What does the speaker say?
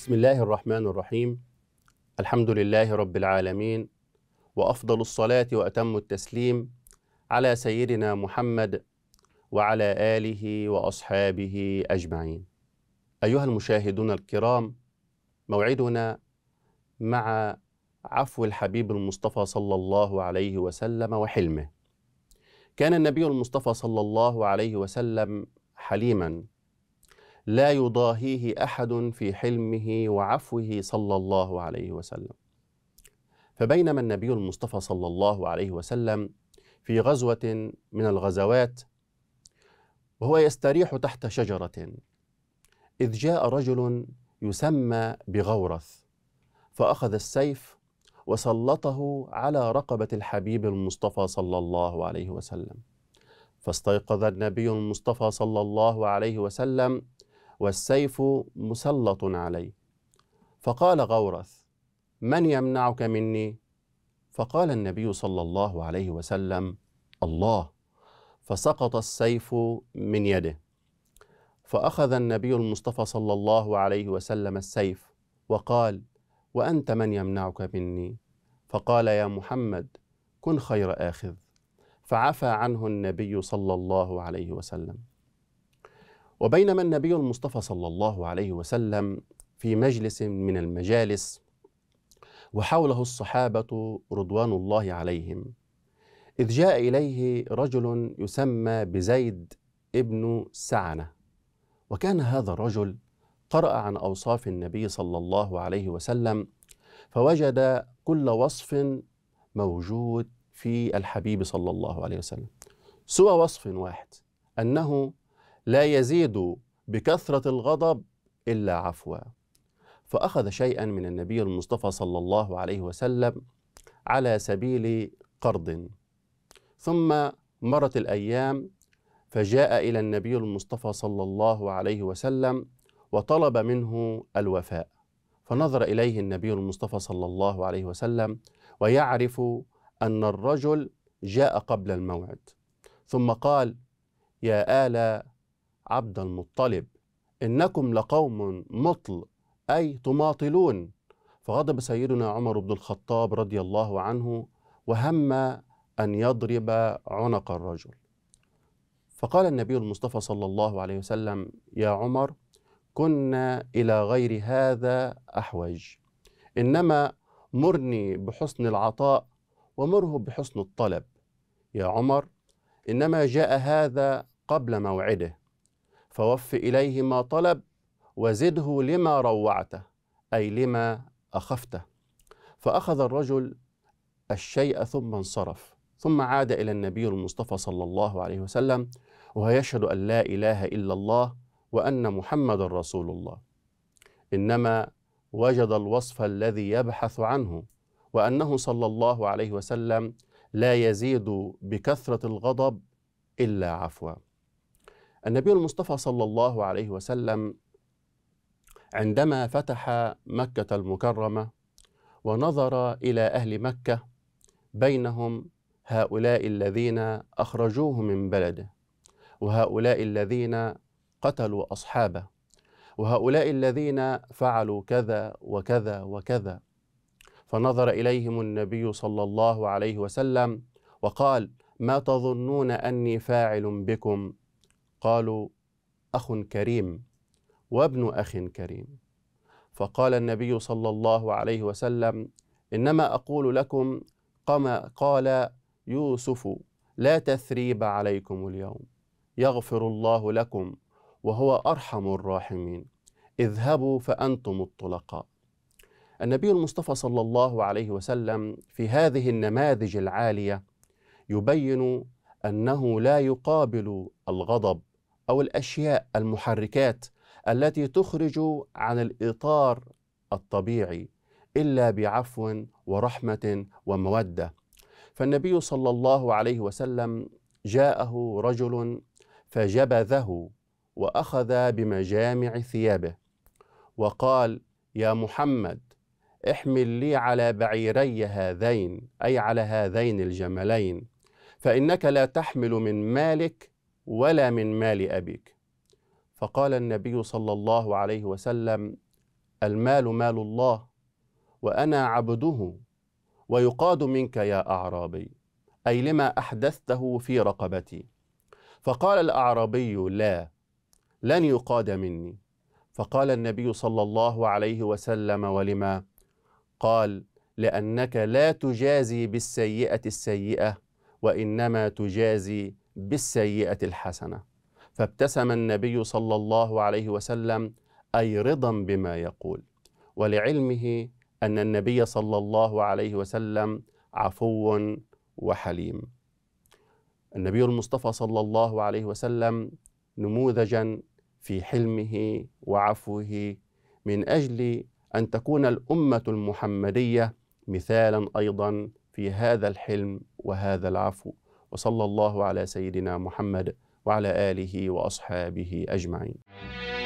بسم الله الرحمن الرحيم الحمد لله رب العالمين وافضل الصلاه واتم التسليم على سيدنا محمد وعلى اله واصحابه اجمعين ايها المشاهدون الكرام موعدنا مع عفو الحبيب المصطفى صلى الله عليه وسلم وحلمه كان النبي المصطفى صلى الله عليه وسلم حليما لا يضاهيه احد في حلمه وعفوه صلى الله عليه وسلم فبينما النبي المصطفى صلى الله عليه وسلم في غزوه من الغزوات وهو يستريح تحت شجره اذ جاء رجل يسمى بغورث فاخذ السيف وسلطه على رقبه الحبيب المصطفى صلى الله عليه وسلم فاستيقظ النبي المصطفى صلى الله عليه وسلم والسيف مسلط عليه فقال غورث من يمنعك مني فقال النبي صلى الله عليه وسلم الله فسقط السيف من يده فاخذ النبي المصطفى صلى الله عليه وسلم السيف وقال وانت من يمنعك مني فقال يا محمد كن خير اخذ فعفى عنه النبي صلى الله عليه وسلم وبينما النبي المصطفى صلى الله عليه وسلم في مجلس من المجالس وحوله الصحابه رضوان الله عليهم اذ جاء اليه رجل يسمى بزيد ابن سعنه وكان هذا الرجل قرأ عن أوصاف النبي صلى الله عليه وسلم فوجد كل وصف موجود في الحبيب صلى الله عليه وسلم سوى وصف واحد أنه لا يزيد بكثرة الغضب إلا عفوا فأخذ شيئا من النبي المصطفى صلى الله عليه وسلم على سبيل قرض ثم مرت الأيام فجاء إلى النبي المصطفى صلى الله عليه وسلم وطلب منه الوفاء فنظر إليه النبي المصطفى صلى الله عليه وسلم ويعرف أن الرجل جاء قبل الموعد ثم قال يا آل عبد المطلب إنكم لقوم مطل أي تماطلون فغضب سيدنا عمر بن الخطاب رضي الله عنه وهم أن يضرب عنق الرجل فقال النبي المصطفى صلى الله عليه وسلم يا عمر كنا إلى غير هذا أحوج إنما مرني بحسن العطاء ومره بحسن الطلب يا عمر إنما جاء هذا قبل موعده فوف إليه ما طلب وزده لما روعته أي لما أخفته فأخذ الرجل الشيء ثم انصرف ثم عاد إلى النبي المصطفى صلى الله عليه وسلم وهو يشهد أن لا إله إلا الله وأن محمد رسول الله إنما وجد الوصف الذي يبحث عنه وأنه صلى الله عليه وسلم لا يزيد بكثرة الغضب إلا عفواً النبي المصطفى صلى الله عليه وسلم عندما فتح مكة المكرمة ونظر إلى أهل مكة بينهم هؤلاء الذين أخرجوه من بلده وهؤلاء الذين قتلوا أصحابه وهؤلاء الذين فعلوا كذا وكذا وكذا فنظر إليهم النبي صلى الله عليه وسلم وقال ما تظنون أني فاعل بكم قالوا اخ كريم وابن اخ كريم فقال النبي صلى الله عليه وسلم انما اقول لكم قما قال يوسف لا تثريب عليكم اليوم يغفر الله لكم وهو ارحم الراحمين اذهبوا فانتم الطلقاء النبي المصطفى صلى الله عليه وسلم في هذه النماذج العاليه يبين انه لا يقابل الغضب او الاشياء المحركات التي تخرج عن الاطار الطبيعي الا بعفو ورحمه وموده فالنبي صلى الله عليه وسلم جاءه رجل فجبذه واخذ بمجامع ثيابه وقال يا محمد احمل لي على بعيري هذين اي على هذين الجملين فانك لا تحمل من مالك ولا من مال أبيك فقال النبي صلى الله عليه وسلم المال مال الله وأنا عبده ويقاد منك يا أعرابي أي لما أحدثته في رقبتي فقال الأعرابي لا لن يقاد مني فقال النبي صلى الله عليه وسلم ولما قال لأنك لا تجازي بالسيئة السيئة وإنما تجازي بالسيئة الحسنة فابتسم النبي صلى الله عليه وسلم أي رضا بما يقول ولعلمه أن النبي صلى الله عليه وسلم عفو وحليم النبي المصطفى صلى الله عليه وسلم نموذجا في حلمه وعفوه من أجل أن تكون الأمة المحمدية مثالا أيضا في هذا الحلم وهذا العفو وصلى الله على سيدنا محمد وعلى اله واصحابه اجمعين